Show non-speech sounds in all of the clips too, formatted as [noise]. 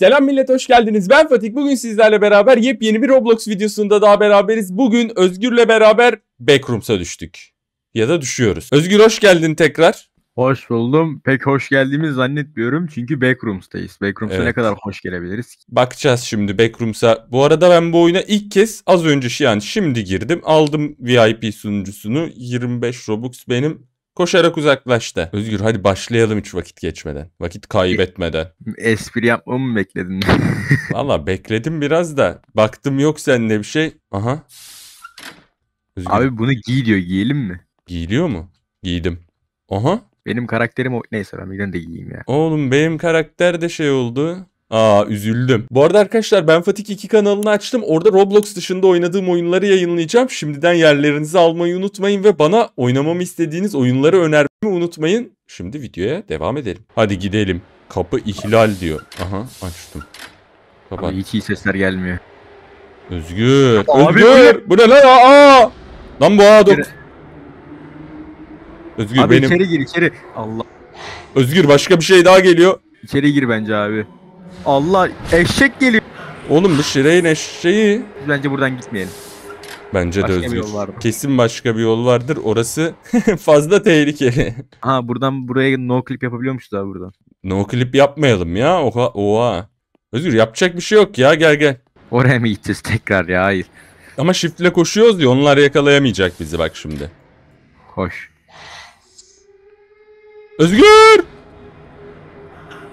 Selam millet hoş geldiniz. Ben Fatih. Bugün sizlerle beraber yepyeni bir Roblox videosunda daha beraberiz. Bugün Özgür'le beraber Backrooms'a düştük. Ya da düşüyoruz. Özgür hoş geldin tekrar. Hoş buldum. Pek hoş geldiğimi zannetmiyorum çünkü Backrooms'tayız. Backrooms'a evet. ne kadar hoş gelebiliriz? Bakacağız şimdi Backrooms'a. Bu arada ben bu oyuna ilk kez az önce yani şimdi girdim. Aldım VIP sunucusunu. 25 Robux benim koşarak uzaklaştı. Özgür hadi başlayalım hiç vakit geçmeden. Vakit kaybetmeden. Espri yapmamı mı bekledin? [laughs] Valla bekledim biraz da. Baktım yok sende bir şey. Aha. Özgür. Abi bunu giy diyor giyelim mi? Giyiliyor mu? Giydim. Aha. Benim karakterim o. Neyse ben bir de giyeyim ya. Oğlum benim karakter de şey oldu. Aa üzüldüm. Bu arada arkadaşlar ben Fatih 2 kanalını açtım. Orada Roblox dışında oynadığım oyunları yayınlayacağım. Şimdiden yerlerinizi almayı unutmayın ve bana oynamamı istediğiniz oyunları önermeyi unutmayın. Şimdi videoya devam edelim. Hadi gidelim. Kapı ihlal diyor. Aha açtım. Baba hiç iyi sesler gelmiyor. Özgür. Abi, Özgür. Bu ne lan? Aa! Lan bu adam. Özgür abi benim. içeri gir içeri. Allah. Özgür başka bir şey daha geliyor. İçeri gir bence abi. Allah eşek geliyor. Oğlum bu Şirey'in eşeği. Bence buradan gitmeyelim. Bence Başka de bir özgür. Kesin başka bir yol vardır. Orası [laughs] fazla tehlikeli. [laughs] Ha buradan buraya no clip yapabiliyormuşuz abi buradan. No clip yapmayalım ya. Oha. oha. Özgür yapacak bir şey yok ya. Gel gel. Oraya mı gideceğiz tekrar ya? Hayır. Ama shiftle koşuyoruz ya onlar yakalayamayacak bizi bak şimdi. Koş. Özgür!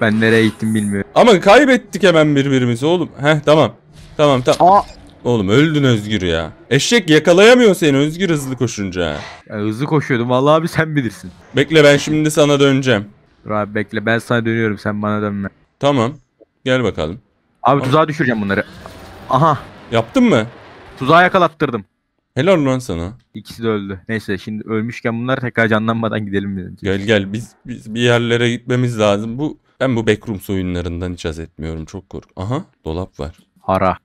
Ben nereye gittim bilmiyorum. Ama kaybettik hemen birbirimizi oğlum. Heh tamam. Tamam tamam. Aa. Oğlum öldün Özgür ya. Eşek yakalayamıyor seni Özgür hızlı koşunca. Ya, hızlı koşuyordum vallahi abi sen bilirsin. Bekle ben şimdi sana döneceğim. Dur abi bekle ben sana dönüyorum sen bana dönme. Tamam. Gel bakalım. Abi tuzağa düşüreceğim bunları. Aha. Yaptın mı? Tuzağa yakalattırdım. Helal lan sana. İkisi de öldü. Neyse şimdi ölmüşken bunlar tekrar canlanmadan gidelim dedim. Gel gel biz, biz bir yerlere gitmemiz lazım. Bu ben bu Backrooms oyunlarından hiç haz etmiyorum. Çok kork. Aha dolap var. Hara.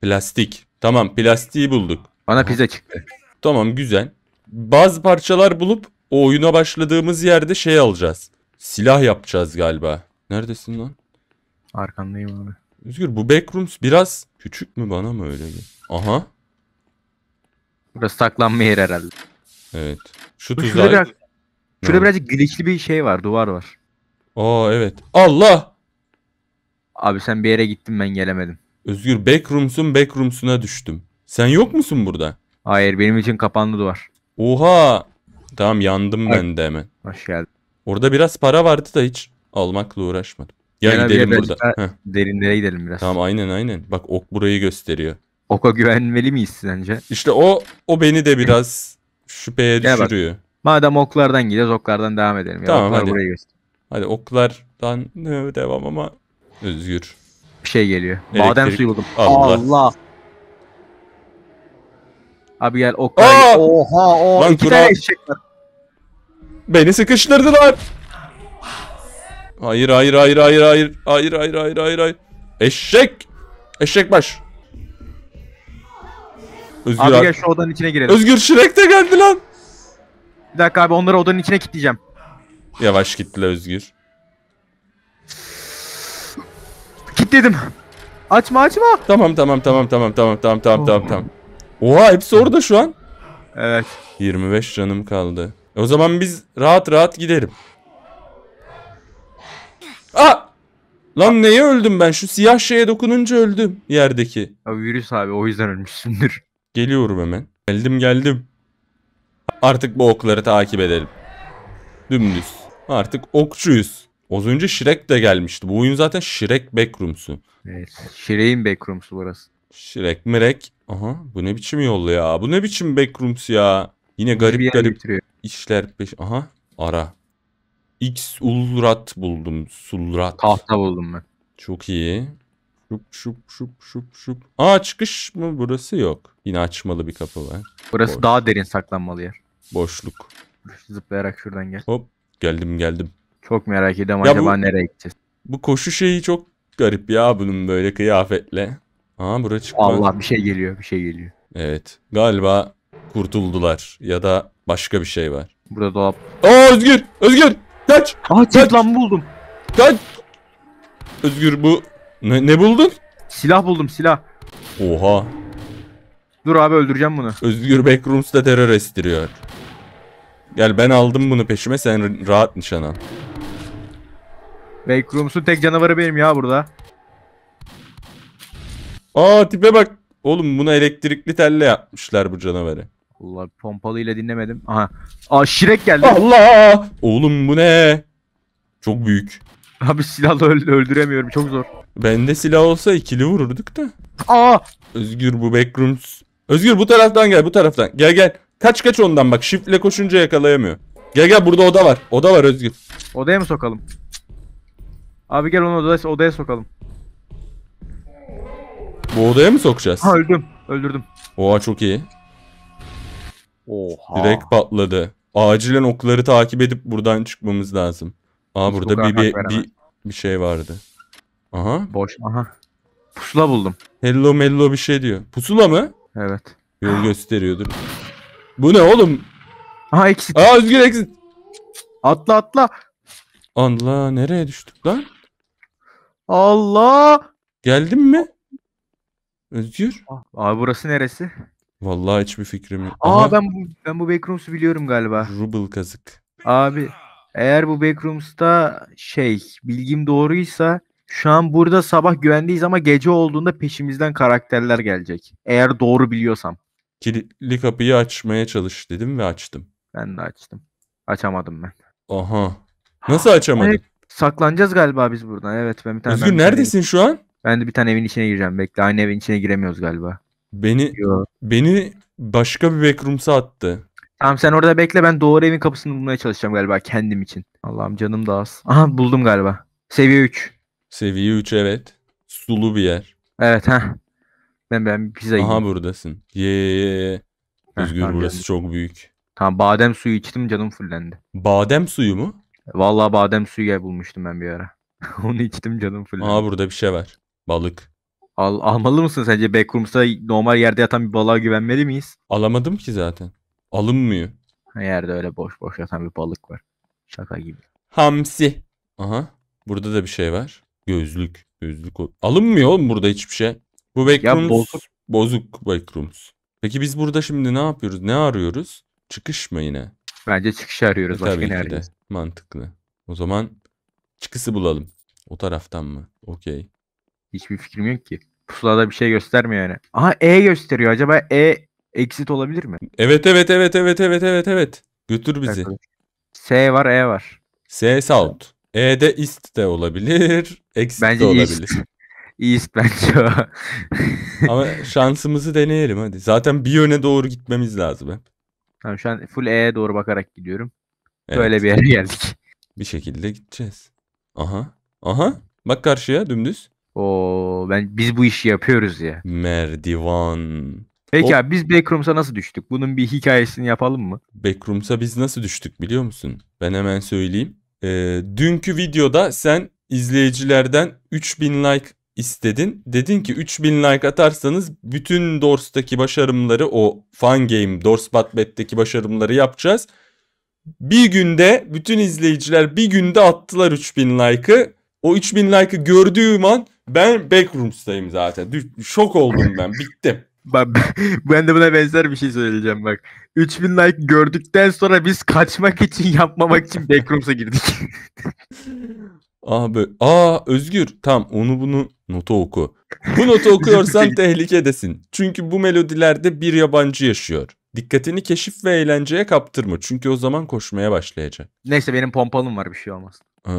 Plastik. Tamam plastiği bulduk. Bana pizza çıktı. Tamam güzel. Bazı parçalar bulup o oyuna başladığımız yerde şey alacağız. Silah yapacağız galiba. Neredesin lan? Arkandayım abi. Özgür bu Backrooms biraz küçük mü bana mı öyle? Aha. Burası saklanma yeri herhalde. Evet. Şu Bu tuzağı... Şurada oldu? birazcık glitchli bir şey var. Duvar var. Oo evet. Allah! Abi sen bir yere gittin ben gelemedim. Özgür backroom'sun backroom'suna düştüm. Sen yok musun burada? Hayır benim için kapandı duvar. Oha! Tamam yandım ben de hemen. Hoş geldin. Orada biraz para vardı da hiç almakla uğraşmadım. Ya Genel gidelim burada. Derinlere gidelim biraz. Tamam aynen aynen. Bak ok burayı gösteriyor. Oka güvenmeli miyiz sence? İşte o o beni de biraz şüpheye Gel bak. düşürüyor. Madem oklardan gideceğiz oklardan devam edelim. Tamam, oklar hadi. burayı göster. Hadi oklardan e, devam ama özgür. Bir şey geliyor. Elektrik. Badem suyu buldum. Allah. Allah. Abi gel oklar. Oha o Lan, iki tane eşek var. Beni sıkıştırdılar. Hayır hayır hayır hayır hayır. Hayır hayır hayır hayır hayır. Eşek. Eşek baş. Özgür abi, abi. gel şu odanın içine girelim. Özgür Şirek de geldi lan. Bir dakika abi onları odanın içine kilitleyeceğim. Yavaş kitle Özgür. Kilitledim. Açma açma. Tamam tamam tamam tamam tamam tamam tamam tamam tamam. Oha hepsi orada şu an. Evet. 25 canım kaldı. O zaman biz rahat rahat giderim. Aa! Lan neye öldüm ben? Şu siyah şeye dokununca öldüm yerdeki. Abi virüs abi o yüzden ölmüşsündür. Geliyorum hemen. Geldim geldim. Artık bu okları takip edelim. Dümdüz. Artık okçuyuz. Az önce Shrek de gelmişti. Bu oyun zaten Shrek Backroom'su. Evet. Shrek'in Backroom'su burası. Shrek mirek. Aha bu ne biçim yollu ya. Bu ne biçim Backrooms ya. Yine garip garip getiriyor. işler peş. Aha ara. X ulrat buldum. Sulrat. Tahta buldum ben. Çok iyi. Şup şup şup şup şup. Aa çıkış mı burası yok. Yine açmalı bir kapı var. Burası Boş. daha derin saklanmalı yer. Boşluk. Zıplayarak şuradan gel. Hop geldim geldim. Çok merak ediyorum ya acaba bu, nereye gideceğiz? Bu koşu şeyi çok garip ya bunun böyle kıyafetle. Aa bura çıkmaz. Allah bir şey geliyor bir şey geliyor. Evet galiba kurtuldular ya da başka bir şey var. Burada dolap. Aa Özgür! Özgür! Kaç! Aa kaç lan buldum. Kaç! Özgür bu... Ne, ne buldun? Silah buldum silah. Oha. Dur abi öldüreceğim bunu. Özgür Backrooms'da terör estiriyor. Gel ben aldım bunu peşime sen rahat nişan al. Raycrooms'un tek canavarı benim ya burada. Aa tipe bak. Oğlum buna elektrikli telle yapmışlar bu canavarı. Allah pompalı ile dinlemedim. Aha. Aa Şirek geldi. Allah! Oğlum bu ne? Çok büyük. Abi silahla öldüremiyorum çok zor. Bende silah olsa ikili vururduk da. Aa! Özgür bu backrooms. Özgür bu taraftan gel bu taraftan. Gel gel. Kaç kaç ondan bak. Shift'le koşunca yakalayamıyor. Gel gel burada oda var. Oda var Özgür. Odaya mı sokalım? Abi gel onu odaya, odaya sokalım. Bu odaya mı sokacağız? Ha öldüm. Öldürdüm. Oha çok iyi. Oha. Direkt patladı. Acilen okları takip edip buradan çıkmamız lazım. Aa Hiç burada bir bir, bir bir şey vardı. Aha. Boş. Aha. Pusula buldum. Hello mello bir şey diyor. Pusula mı? Evet. Yol gösteriyordur. Bu ne oğlum? Aha eksik. Aa Özgür eksik. Atla atla. Anla nereye düştük lan? Allah. Geldin mi? Özgür. Ah, abi burası neresi? Vallahi hiçbir fikrim yok. Aa ben bu, ben bu backrooms'u biliyorum galiba. Rubble kazık. Abi eğer bu backrooms'ta şey bilgim doğruysa şu an burada sabah güvendeyiz ama gece olduğunda peşimizden karakterler gelecek. Eğer doğru biliyorsam. Kilitli kapıyı açmaya çalış dedim ve açtım. Ben de açtım. Açamadım ben. Aha. Nasıl açamadın? Evet, saklanacağız galiba biz buradan. Evet ben bir tane. Özgür neredesin şu an? Ben de bir tane evin içine gireceğim. Bekle aynı evin içine giremiyoruz galiba. Beni Yo. beni başka bir backroom'sa attı. Tamam sen orada bekle ben doğru evin kapısını bulmaya çalışacağım galiba kendim için. Allah'ım canım da az. Aha buldum galiba. Seviye 3. Seviye 3 evet. Sulu bir yer. Evet ha. Ben ben pizza Aha yiyeyim. buradasın. Ye ye ye. Özgür tamam, burası geldim. çok büyük. Tamam badem suyu içtim canım fullendi. Badem suyu mu? Vallahi badem suyu gel bulmuştum ben bir ara. [laughs] Onu içtim canım fullendi. Aha burada bir şey var. Balık. Al, almalı mısın sence? Backrooms'ta normal yerde yatan bir balığa güvenmeli miyiz? Alamadım ki zaten. Alınmıyor. Her yerde öyle boş boş yatan bir balık var. Şaka gibi. Hamsi. Aha. Burada da bir şey var. Gözlük. Gözlük. Alınmıyor oğlum burada hiçbir şey. Bu backrooms bozuk. bozuk backrooms. Peki biz burada şimdi ne yapıyoruz? Ne arıyoruz? Çıkış mı yine? Bence çıkış arıyoruz. E, Başka tabii ne ki de. Mantıklı. O zaman çıkısı bulalım. O taraftan mı? Okey. Hiçbir fikrim yok ki. Pusulada bir şey göstermiyor yani. Aha E gösteriyor. Acaba E exit olabilir mi? Evet evet evet evet evet evet evet. Götür bizi. S var E var. S south. E de east de olabilir. [laughs] Exit de Bence east. olabilir. East [laughs] bence o. Ama şansımızı deneyelim hadi. Zaten bir yöne doğru gitmemiz lazım hep. Tamam şu an full E'ye doğru bakarak gidiyorum. Evet. Böyle bir yere geldik. Bir şekilde gideceğiz. Aha. Aha. Bak karşıya dümdüz. Oo ben biz bu işi yapıyoruz ya. Merdivan. Peki o... abi biz Backrooms'a nasıl düştük? Bunun bir hikayesini yapalım mı? Backrooms'a biz nasıl düştük biliyor musun? Ben hemen söyleyeyim. Ee, dünkü videoda sen izleyicilerden 3000 like istedin. Dedin ki 3000 like atarsanız bütün Dors'taki başarımları o fan Game Dors Batbet'teki başarımları yapacağız. Bir günde bütün izleyiciler bir günde attılar 3000 like'ı. O 3000 like'ı gördüğüm an ben Backrooms'tayım zaten. Şok oldum ben. Bittim. Ben, [laughs] ben de buna benzer bir şey söyleyeceğim bak. 3000 like gördükten sonra biz kaçmak için yapmamak için Backrooms'a girdik. [laughs] Abi, ah aa Özgür tam onu bunu notu oku. Bu notu [laughs] okuyorsan tehlikedesin. Çünkü bu melodilerde bir yabancı yaşıyor. Dikkatini keşif ve eğlenceye kaptırma. Çünkü o zaman koşmaya başlayacak. Neyse benim pompalım var bir şey olmaz. Ee,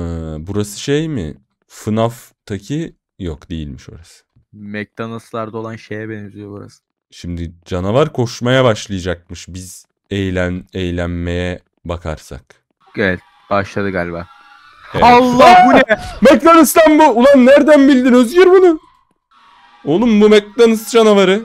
burası şey mi? FNAF'taki yok değilmiş orası. McDonald's'larda olan şeye benziyor burası. Şimdi canavar koşmaya başlayacakmış biz eğlen eğlenmeye bakarsak. Evet başladı galiba. Allah bu ne? [laughs] McDonald's'tan bu. Ulan nereden bildin Özgür bunu? Oğlum bu McDonald's canavarı.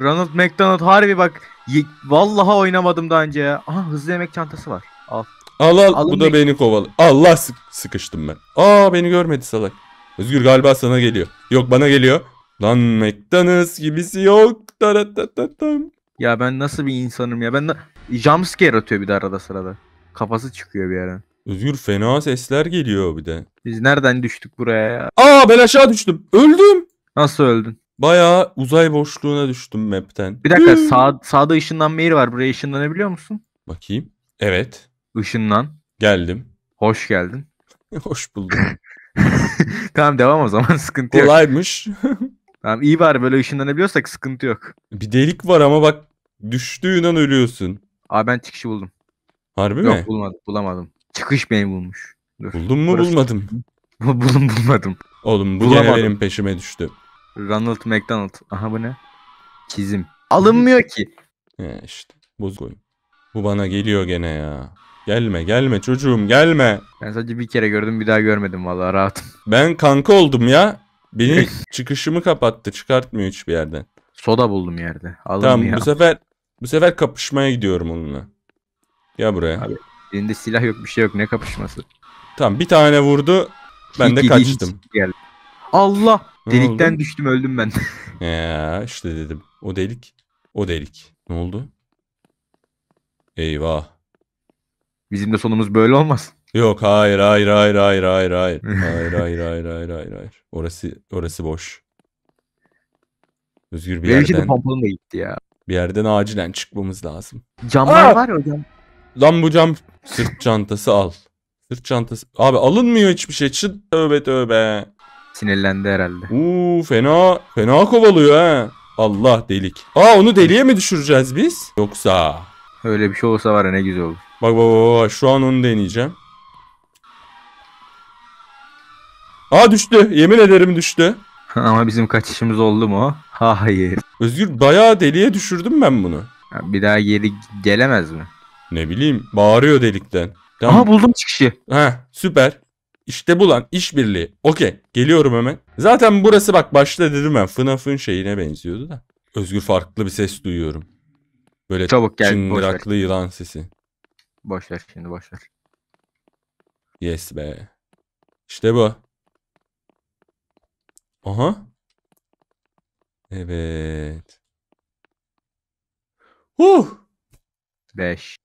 Ronald McDonald harbi bak. Ye- Vallahi oynamadım daha önce ya. Aha hızlı yemek çantası var. Al. Al al Alın bu da beni kovalı. Allah sık- sıkıştım ben. Aa beni görmedi salak. Özgür galiba sana geliyor. Yok bana geliyor. Lan McDonald's gibisi yok. Ya ben nasıl bir insanım ya. Ben na- jumpscare atıyor bir de arada sırada. Kafası çıkıyor bir yerden. Özgür fena sesler geliyor bir de. Biz nereden düştük buraya ya? Aa ben aşağı düştüm. Öldüm. Nasıl öldün? Bayağı uzay boşluğuna düştüm map'ten. Bir dakika sağ, sağda ışınlanma yeri var. Buraya ışınlanabiliyor musun? Bakayım. Evet. Işınlan. Geldim. Hoş geldin. [laughs] Hoş buldum. [laughs] tamam devam o zaman [laughs] sıkıntı yok. Kolaymış. tamam iyi var böyle ışınlanabiliyorsak sıkıntı yok. Bir delik var ama bak düştüğün an ölüyorsun. Aa ben çıkışı buldum. Harbi mi? Yok bulmadım bulamadım. Çıkış beni bulmuş. Dur. Buldun mu Burası... bulmadım? [laughs] Buldum bulmadım. Oğlum bu Bulamadım. gene benim peşime düştü. Ronald McDonald. Aha bu ne? Çizim. Alınmıyor ki. He işte. Buz koyun. Bu bana geliyor gene ya. Gelme gelme çocuğum gelme. Ben sadece bir kere gördüm bir daha görmedim vallahi rahatım. Ben kanka oldum ya. Benim çıkışımı kapattı çıkartmıyor hiçbir yerden. Soda buldum yerde. Alınmıyor. Tamam bu sefer bu sefer kapışmaya gidiyorum onunla. Gel buraya. Abi Elinde silah yok bir şey yok ne kapışması. Tamam bir tane vurdu. Ben de kaçtım. Allah! Delikten düştüm öldüm ben. [laughs] ya işte dedim. O delik. O delik. Ne oldu? Eyvah. Bizim de sonumuz böyle olmaz. Yok hayır hayır hayır hayır hayır hayır. [laughs] hayır hayır hayır hayır hayır hayır. Orası orası boş. Özgür bir Benim yerden. Benim de gitti ya. Bir yerden acilen çıkmamız lazım. Camlar Aa! var hocam. Lan bu cam Sırt çantası al. Sırt çantası. Abi alınmıyor hiçbir şey. Çıt tövbe tövbe. Sinirlendi herhalde. Uuu fena fena kovalıyor ha. Allah delik. Aa onu deliye mi düşüreceğiz biz? Yoksa. Öyle bir şey olsa var ya ne güzel olur. Bak bak bak, bak. şu an onu deneyeceğim. Aa düştü. Yemin ederim düştü. [laughs] Ama bizim kaçışımız oldu mu? Hayır. Özgür bayağı deliye düşürdüm ben bunu. Bir daha geri gelemez mi? Ne bileyim bağırıyor delikten. Tamam. Aha buldum çıkışı. Ha süper. İşte bu lan işbirliği. Okey geliyorum hemen. Zaten burası bak başta dedim ben FNAF'ın şeyine benziyordu da. Özgür farklı bir ses duyuyorum. Böyle Çabuk gel, çıngıraklı boş yılan sesi. Boş şimdi boş Yes be. İşte bu. Aha. Evet. Huh. 5.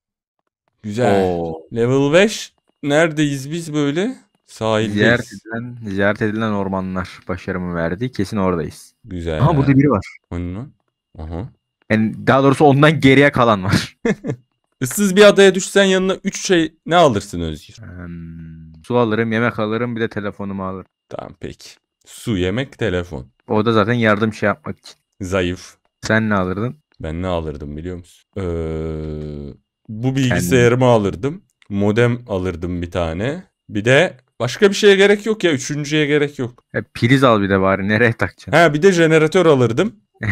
Güzel. Oo. Level 5. Neredeyiz biz böyle? Sahilde. Ziyaret edilen, ziyaret edilen ormanlar başarımı verdi. Kesin oradayız. Güzel. Aha burada biri var. Onun mu? Aha. Yani daha doğrusu ondan geriye kalan var. [laughs] Issız bir adaya düşsen yanına 3 şey ne alırsın Özgür? Hmm, su alırım, yemek alırım, bir de telefonumu alırım. Tamam peki. Su, yemek, telefon. O da zaten yardım şey yapmak için. Zayıf. Sen ne alırdın? Ben ne alırdım biliyor musun? Ee, bu bilgisayarımı Kendim. alırdım. Modem alırdım bir tane. Bir de başka bir şeye gerek yok ya. Üçüncüye gerek yok. Ya, e, priz al bir de bari. Nereye takacaksın? Ha bir de jeneratör alırdım. [laughs]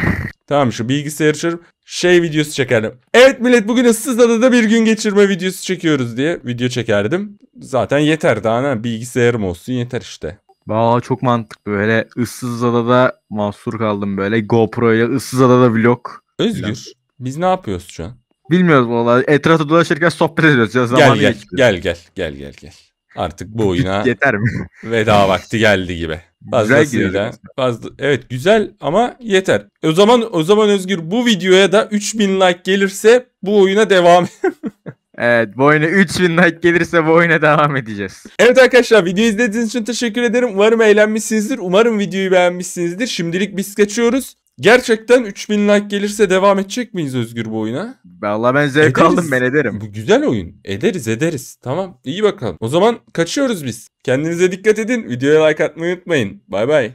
tamam şu bilgisayarı çarp şey videosu çekerdim. Evet millet bugün ıssız adada bir gün geçirme videosu çekiyoruz diye video çekerdim. Zaten yeter daha ne bilgisayarım olsun yeter işte. Valla çok mantıklı böyle ıssız adada mahsur kaldım böyle GoPro ile ıssız adada vlog. Özgür biz ne yapıyoruz şu an? Bilmiyoruz bu valla. Etrafta dolaşırken sohbet ediyoruz. Ya, gel gel, gel gel gel gel gel. Artık bu [laughs] oyuna yeter mi? veda vakti geldi gibi. Fazlasıyla. Fazla, evet güzel ama yeter. O zaman o zaman Özgür bu videoya da 3000 like gelirse bu oyuna devam. [laughs] Evet bu oyuna 3000 like gelirse bu oyuna devam edeceğiz. Evet arkadaşlar video izlediğiniz için teşekkür ederim. Umarım eğlenmişsinizdir. Umarım videoyu beğenmişsinizdir. Şimdilik biz geçiyoruz. Gerçekten 3000 like gelirse devam edecek miyiz Özgür bu oyuna? Valla ben zevk ederiz. aldım ben ederim. Bu güzel oyun. Ederiz ederiz. Tamam iyi bakalım. O zaman kaçıyoruz biz. Kendinize dikkat edin. Videoya like atmayı unutmayın. Bay bay.